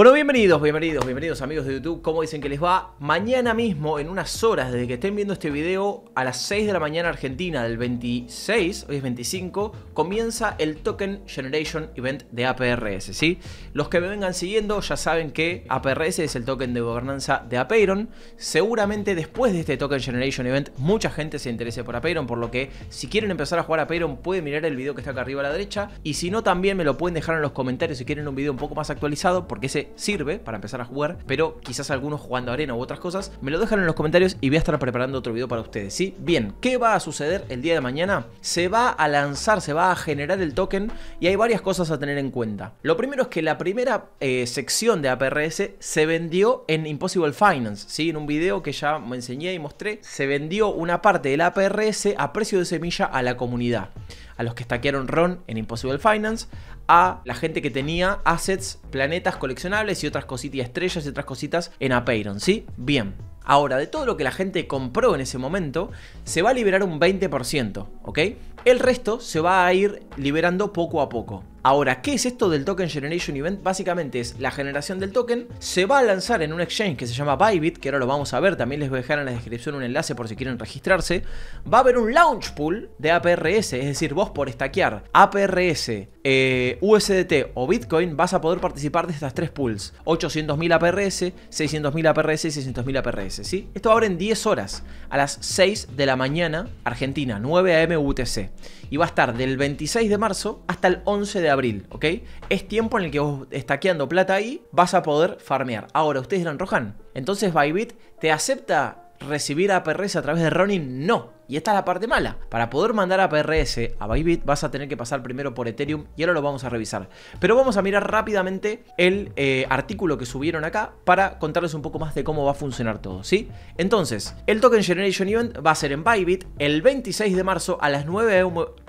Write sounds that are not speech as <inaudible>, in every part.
Bueno, bienvenidos, bienvenidos, bienvenidos amigos de YouTube. ¿Cómo dicen que les va? Mañana mismo, en unas horas desde que estén viendo este video, a las 6 de la mañana argentina del 26, hoy es 25, comienza el Token Generation Event de APRS, ¿sí? Los que me vengan siguiendo ya saben que APRS es el token de gobernanza de Apeiron. Seguramente después de este Token Generation Event mucha gente se interese por Apeiron, por lo que si quieren empezar a jugar Apeiron pueden mirar el video que está acá arriba a la derecha y si no también me lo pueden dejar en los comentarios si quieren un video un poco más actualizado porque ese sirve para empezar a jugar, pero quizás algunos jugando arena u otras cosas, me lo dejan en los comentarios y voy a estar preparando otro video para ustedes, ¿sí? Bien, ¿qué va a suceder el día de mañana? Se va a lanzar, se va a generar el token y hay varias cosas a tener en cuenta. Lo primero es que la primera eh, sección de APRS se vendió en Impossible Finance, ¿sí? En un video que ya me enseñé y mostré, se vendió una parte del APRS a precio de semilla a la comunidad a los que stackearon Ron en Impossible Finance, a la gente que tenía assets, planetas coleccionables y otras cositas, estrellas y otras cositas en Apeiron, ¿sí? Bien. Ahora, de todo lo que la gente compró en ese momento, se va a liberar un 20%, ¿ok? El resto se va a ir liberando poco a poco. Ahora, ¿qué es esto del Token Generation Event? Básicamente es la generación del token, se va a lanzar en un exchange que se llama Bybit, que ahora lo vamos a ver, también les voy a dejar en la descripción un enlace por si quieren registrarse. Va a haber un launch pool de APRS, es decir, vos por stackear APRS, eh, USDT o Bitcoin vas a poder participar de estas tres pools, 800.000 APRS, 600.000 APRS y 600.000 APRS, ¿sí? Esto abre en 10 horas, a las 6 de la mañana, Argentina, 9 am UTC y va a estar del 26 de marzo hasta el 11 de abril, ¿ok? Es tiempo en el que vos estaqueando plata ahí vas a poder farmear. Ahora, ustedes eran Rohan, entonces Bybit te acepta recibir APRS a través de Ronin, no. Y esta es la parte mala. Para poder mandar APRS a Bybit vas a tener que pasar primero por Ethereum y ahora lo vamos a revisar. Pero vamos a mirar rápidamente el eh, artículo que subieron acá para contarles un poco más de cómo va a funcionar todo, ¿sí? Entonces, el Token Generation Event va a ser en Bybit el 26 de marzo a las 9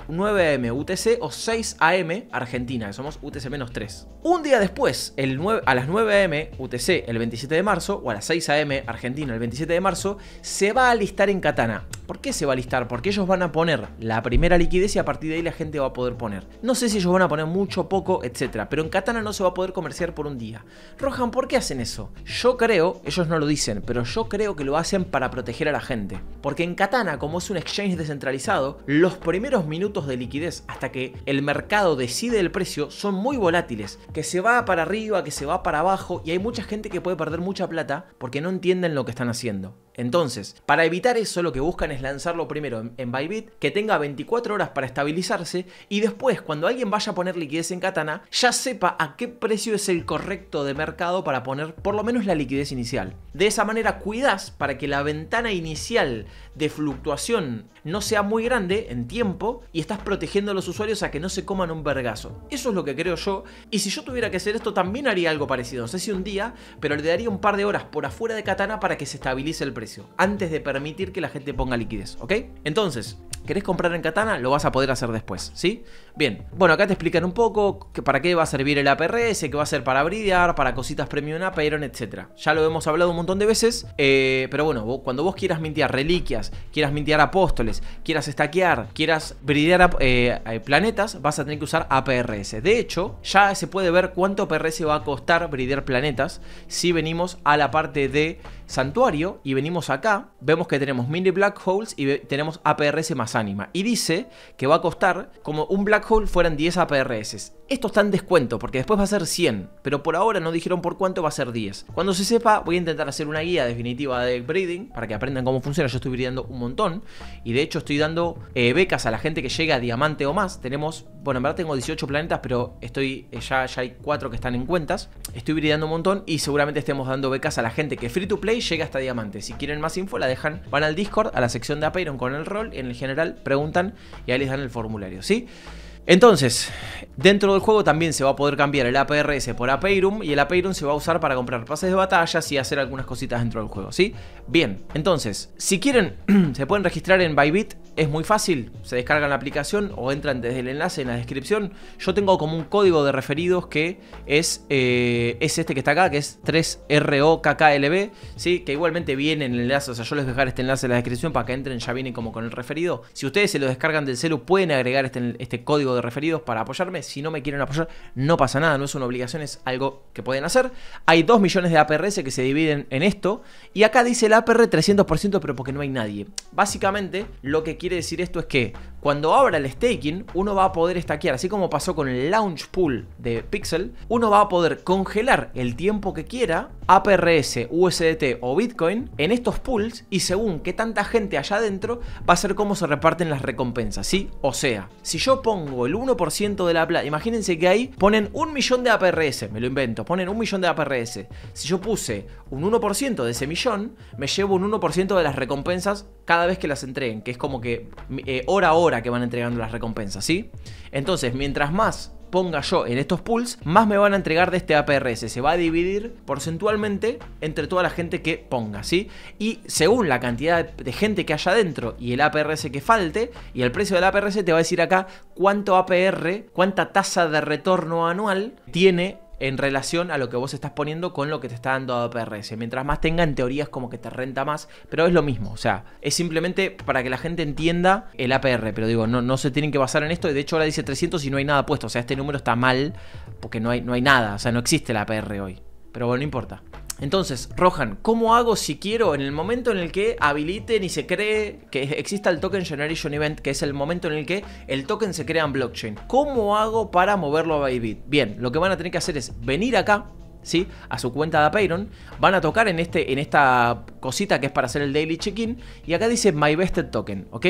9 am UTC o 6 am Argentina, que somos UTC-3. Un día después, el a las 9 am UTC el 27 de marzo, o a las 6 am Argentina el 27 de marzo, se va a listar en Katana. ¿Por qué se va a listar? Porque ellos van a poner la primera liquidez y a partir de ahí la gente va a poder poner. No sé si ellos van a poner mucho, o poco, etc. Pero en Katana no se va a poder comerciar por un día. Rohan, ¿por qué hacen eso? Yo creo, ellos no lo dicen, pero yo creo que lo hacen para proteger a la gente. Porque en Katana, como es un exchange descentralizado, los primeros minutos de liquidez hasta que el mercado decide el precio son muy volátiles, que se va para arriba, que se va para abajo y hay mucha gente que puede perder mucha plata porque no entienden lo que están haciendo. Entonces, para evitar eso, lo que buscan es lanzarlo primero en, Bybit, que tenga 24 horas para estabilizarse, y después, cuando alguien vaya a poner liquidez en Katana, ya sepa a qué precio es el correcto de mercado para poner por lo menos la liquidez inicial. De esa manera, cuidas para que la ventana inicial de fluctuación no sea muy grande en tiempo y estás protegiendo a los usuarios a que no se coman un vergazo. Eso es lo que creo yo, y si yo tuviera que hacer esto, también haría algo parecido. No sé si un día, pero le daría un par de horas por afuera de Katana para que se estabilice el precio antes de permitir que la gente ponga liquidez, ¿ok? Entonces, ¿Querés comprar en Katana? Lo vas a poder hacer después, ¿sí? Bien, bueno, acá te explican un poco que para qué va a servir el APRS, qué va a ser para bridear, para cositas premium Aperon, etc. Ya lo hemos hablado un montón de veces, eh, pero bueno, cuando vos quieras mintear reliquias, quieras mintear apóstoles, quieras estaquear, quieras bridear eh, eh, planetas, vas a tener que usar APRS. De hecho, ya se puede ver cuánto APRS va a costar bridear planetas si venimos a la parte de santuario y venimos acá, vemos que tenemos mini black holes y tenemos APRS más ánima. Y dice que va a costar como un black hole fueran 10 APRS. Esto está en descuento porque después va a ser 100, pero por ahora no dijeron por cuánto va a ser 10. Cuando se sepa voy a intentar hacer una guía definitiva de breeding para que aprendan cómo funciona. Yo estoy brindando un montón y de hecho estoy dando eh, becas a la gente que llega a diamante o más. Tenemos, bueno, en verdad tengo 18 planetas, pero estoy eh, ya, ya hay 4 que están en cuentas. Estoy brindando un montón y seguramente estemos dando becas a la gente que free to play llega hasta diamante. Si quieren más info, la dejan, van al Discord, a la sección de Apeiron con el rol, en el general preguntan y ahí les dan el formulario, ¿sí? Entonces, dentro del juego también se va a poder cambiar el APRS por Apeirum y el Apeirum se va a usar para comprar pases de batallas y hacer algunas cositas dentro del juego, ¿sí? Bien, entonces, si quieren, <clears throat> se pueden registrar en Bybit, es muy fácil, se descargan la aplicación o entran desde el enlace en la descripción. Yo tengo como un código de referidos que es, eh, es este que está acá, que es 3ROKKLB, ¿sí? Que igualmente viene en el enlace, o sea, yo les dejaré este enlace en la descripción para que entren, ya vienen como con el referido. Si ustedes se lo descargan del celu, pueden agregar este, este código de referidos para apoyarme. Si no me quieren apoyar, no pasa nada, no es una obligación, es algo que pueden hacer. Hay 2 millones de APRS que se dividen en esto. Y acá dice el APR 300%, pero porque no hay nadie. Básicamente, lo que quiere decir esto es que cuando abra el staking, uno va a poder stackear, así como pasó con el launch pool de Pixel, uno va a poder congelar el tiempo que quiera APRS, USDT o Bitcoin en estos pools y según qué tanta gente allá adentro va a ser cómo se reparten las recompensas, ¿sí? O sea, si yo pongo el 1% de la plata. Imagínense que ahí ponen un millón de APRS, me lo invento, ponen un millón de APRS. Si yo puse un 1% de ese millón, me llevo un 1% de las recompensas cada vez que las entreguen, que es como que eh, hora a hora que van entregando las recompensas, ¿sí? Entonces, mientras más ponga yo en estos pools, más me van a entregar de este APRS. Se va a dividir porcentualmente entre toda la gente que ponga, ¿sí? Y según la cantidad de gente que haya dentro y el APRS que falte, y el precio del APRS te va a decir acá cuánto APR, cuánta tasa de retorno anual tiene en relación a lo que vos estás poniendo con lo que te está dando APRS. Mientras más tenga, en como que te renta más, pero es lo mismo. O sea, es simplemente para que la gente entienda el APR, pero digo, no, se tienen que basar en esto. De hecho, ahora dice 300 y no hay nada puesto. O sea, este número está mal porque no hay, no hay nada. O sea, no existe el APR hoy. Pero bueno, no importa. Entonces, Rohan, ¿cómo hago si quiero en el momento en el que habiliten y se cree que exista el Token Generation Event, que es el momento en el que el token se crea en blockchain? ¿Cómo hago para moverlo a Bybit? Bien, lo que van a tener que hacer es venir acá, a su cuenta de Payron, van a tocar en, este, en esta cosita que es para hacer el daily check-in, y acá dice My Vested Token, ¿ok?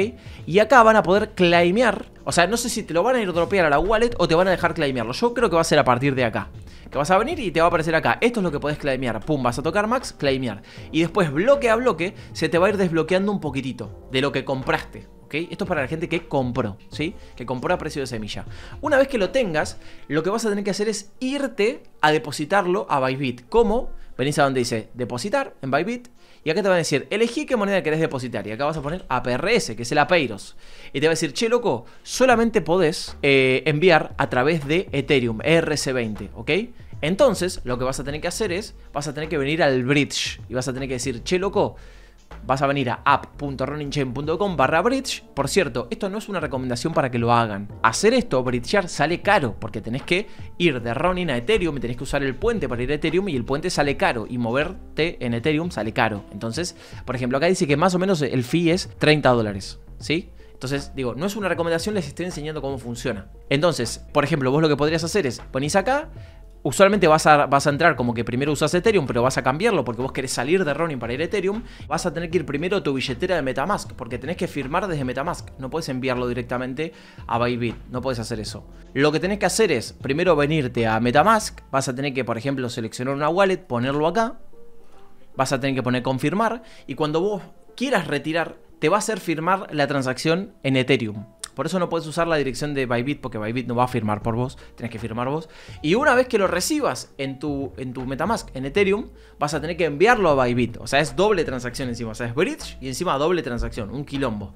Y acá van a poder claimear, o sea, no sé si te lo van a ir a dropear a la wallet o te van a dejar claimearlo, yo creo que va a ser a partir de acá. Que vas a venir y te va a aparecer acá. Esto es lo que podés claimear. Pum, vas a tocar max, claimear. Y después, bloque a bloque, se te va a ir desbloqueando un poquitito de lo que compraste. Esto es para la gente que compró, ¿sí? Que compró a precio de semilla. Una vez que lo tengas, lo que vas a tener que hacer es irte a depositarlo a Bybit. ¿Cómo? Venís a donde dice depositar en Bybit. Y acá te va a decir, elegí qué moneda querés depositar. Y acá vas a poner APRS, que es el Apeiros. Y te va a decir, che, loco, solamente podés eh, enviar a través de Ethereum, ERC20, ¿ok? Entonces, lo que vas a tener que hacer es, vas a tener que venir al bridge. Y vas a tener que decir, che, loco, vas a venir a app.runningchain.com barra bridge. Por cierto, esto no es una recomendación para que lo hagan. Hacer esto, bridgear, sale caro porque tenés que ir de Ronin a Ethereum, Y tenés que usar el puente para ir a Ethereum y el puente sale caro y moverte en Ethereum sale caro. Entonces, por ejemplo, acá dice que más o menos el fee es 30 dólares, ¿sí? Entonces, digo, no es una recomendación, les estoy enseñando cómo funciona. Entonces, por ejemplo, vos lo que podrías hacer es, ponís acá, usualmente vas a, entrar como que primero usas Ethereum, pero vas a cambiarlo porque vos querés salir de Ronin para ir a Ethereum, vas a tener que ir primero a tu billetera de Metamask, porque tenés que firmar desde Metamask, no puedes enviarlo directamente a Bybit, no puedes hacer eso. Lo que tenés que hacer es primero venirte a Metamask, vas a tener que, por ejemplo, seleccionar una wallet, ponerlo acá, vas a tener que poner confirmar y cuando vos quieras retirar, te va a hacer firmar la transacción en Ethereum. Por eso no puedes usar la dirección de Bybit porque Bybit no va a firmar por vos, tenés que firmar vos. Y una vez que lo recibas en tu, en tu Metamask, en Ethereum, vas a tener que enviarlo a Bybit. O sea, es doble transacción encima. O sea, es bridge y encima doble transacción, un quilombo.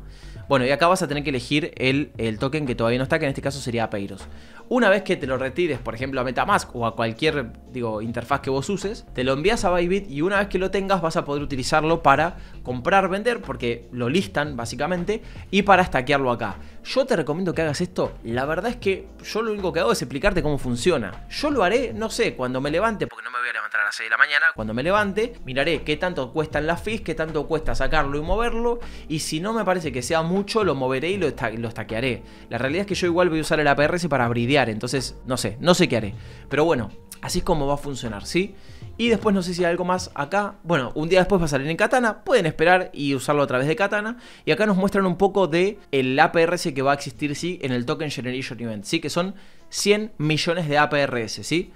Bueno, y acá vas a tener que elegir el, token que todavía no está, que en este caso sería peiros Una vez que te lo retires, por ejemplo, a Metamask o a cualquier digo, interfaz que vos uses, te lo envías a Bybit y una vez que lo tengas vas a poder utilizarlo para comprar, vender, porque lo listan básicamente, y para stackearlo acá. Yo te recomiendo que hagas esto. La verdad es que yo lo único que hago es explicarte cómo funciona. Yo lo haré, no sé, cuando me levante, porque no me voy a levantar a las 6 de la mañana. Cuando me levante, miraré qué tanto cuestan las fis qué tanto cuesta sacarlo y moverlo. Y si no me parece que sea mucho, lo moveré y lo, lo La realidad es que yo igual voy a usar el APRS para bridear. Entonces, no sé, no sé qué haré. Pero bueno, así es como va a funcionar, ¿sí? Y después no sé si hay algo más acá. Bueno, un día después va a salir en Katana. Pueden esperar y usarlo a través de Katana. Y acá nos muestran un poco de el APRS que va a existir sí en el Token Generation Event. Sí, que son 100 millones de APRS, ¿sí?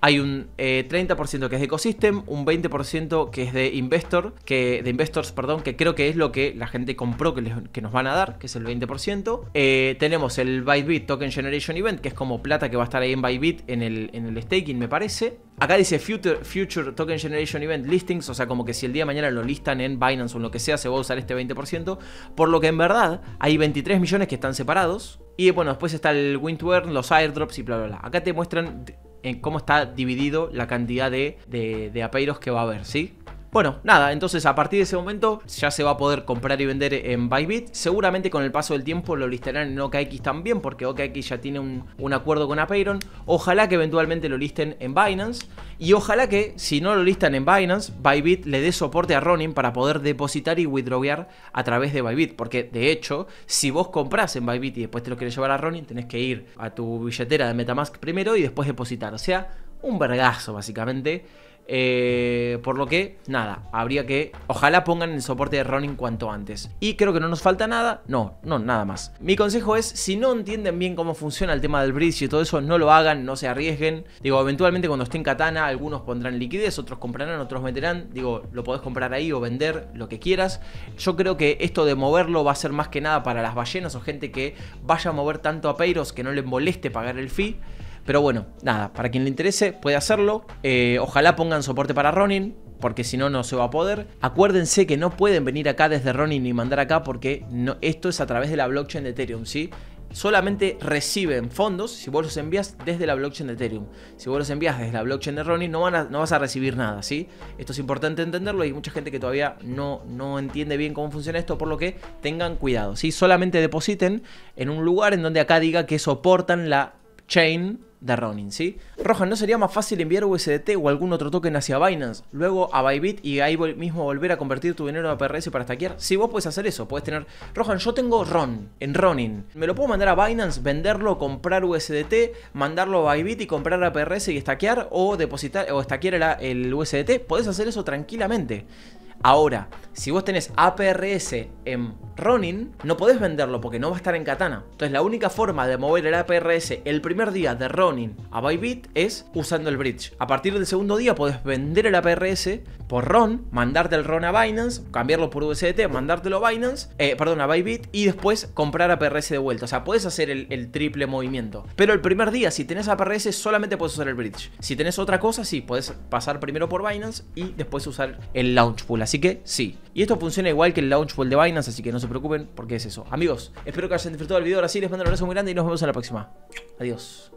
Hay un 30% eh, que es de ecosystem, un 20% que es de investor, que, de investors, perdón, que creo que es lo que la gente compró que, nos van a dar, que es el 20%. Eh, tenemos el Bybit Token Generation Event, que es como plata que va a estar ahí en Bybit en el, en el staking, me parece. Acá dice Future, Future Token Generation Event Listings, o sea, como que si el día de mañana lo listan en Binance o en lo que sea, se va a usar este 20%, por lo que en verdad hay 23 millones que están separados. Y bueno, después está el Wind los airdrops y bla bla bla. Acá te muestran en cómo está dividido la cantidad de, de, apeiros que va a haber, ¿sí? Bueno, nada, entonces a partir de ese momento ya se va a poder comprar y vender en Bybit. Seguramente con el paso del tiempo lo listarán en OKX también, porque OKX ya tiene un, acuerdo con Apeiron. Ojalá que eventualmente lo listen en Binance. Y ojalá que, si no lo listan en Binance, Bybit le dé soporte a Ronin para poder depositar y withdrawear a través de Bybit. Porque, de hecho, si vos compras en Bybit y después te lo quieres llevar a Ronin, tenés que ir a tu billetera de Metamask primero y después depositar. O sea, un vergazo, básicamente. Eh, por lo que, nada, habría que. Ojalá pongan el soporte de Ronin cuanto antes. Y creo que no nos falta nada. No, no, nada más. Mi consejo es: si no entienden bien cómo funciona el tema del bridge y todo eso, no lo hagan, no se arriesguen. Digo, eventualmente cuando estén katana, algunos pondrán liquidez, otros comprarán, otros meterán. Digo, lo podés comprar ahí o vender, lo que quieras. Yo creo que esto de moverlo va a ser más que nada para las ballenas o gente que vaya a mover tanto a Peiros que no le moleste pagar el fee. Pero bueno, nada, para quien le interese puede hacerlo. Eh, ojalá pongan soporte para Ronin, porque si no, no se va a poder. Acuérdense que no pueden venir acá desde Ronin ni mandar acá porque no, esto es a través de la blockchain de Ethereum, ¿sí? Solamente reciben fondos si vos los envías desde la blockchain de Ethereum. Si vos los envías desde la blockchain de Ronin, no, van no vas a recibir nada, ¿sí? Esto es importante entenderlo y hay mucha gente que todavía no, no entiende bien cómo funciona esto, por lo que tengan cuidado, ¿sí? Solamente depositen en un lugar en donde acá diga que soportan la chain de Ronin, ¿sí? Rohan, ¿no sería más fácil enviar USDT o algún otro token hacia Binance, luego a Bybit y ahí mismo volver a convertir tu dinero a PRS para stackear? Si vos puedes hacer eso, puedes tener... Rohan, yo tengo RON en Ronin. Me lo puedo mandar a Binance, venderlo, comprar USDT, mandarlo a Bybit y comprar a PRS y stackear o depositar o stackear el, el USDT. Podés hacer eso tranquilamente. Ahora, si vos tenés APRS en Ronin, no podés venderlo porque no va a estar en katana. Entonces la única forma de mover el APRS el primer día de Ronin a Bybit es usando el bridge. A partir del segundo día podés vender el APRS por RON, mandarte el RON a Binance, cambiarlo por USDT, mandártelo a Binance, eh, perdón, a Bybit y después comprar APRS de vuelta. O sea, podés hacer el, triple movimiento. Pero el primer día, si tenés APRS, solamente podés usar el bridge. Si tenés otra cosa, sí, podés pasar primero por Binance y después usar el launch Así que sí. Y esto funciona igual que el Launchpool de Binance, así que no se preocupen porque es eso. Amigos, espero que hayan disfrutado el video. Ahora sí, les mando un abrazo muy grande y nos vemos en la próxima. Adiós.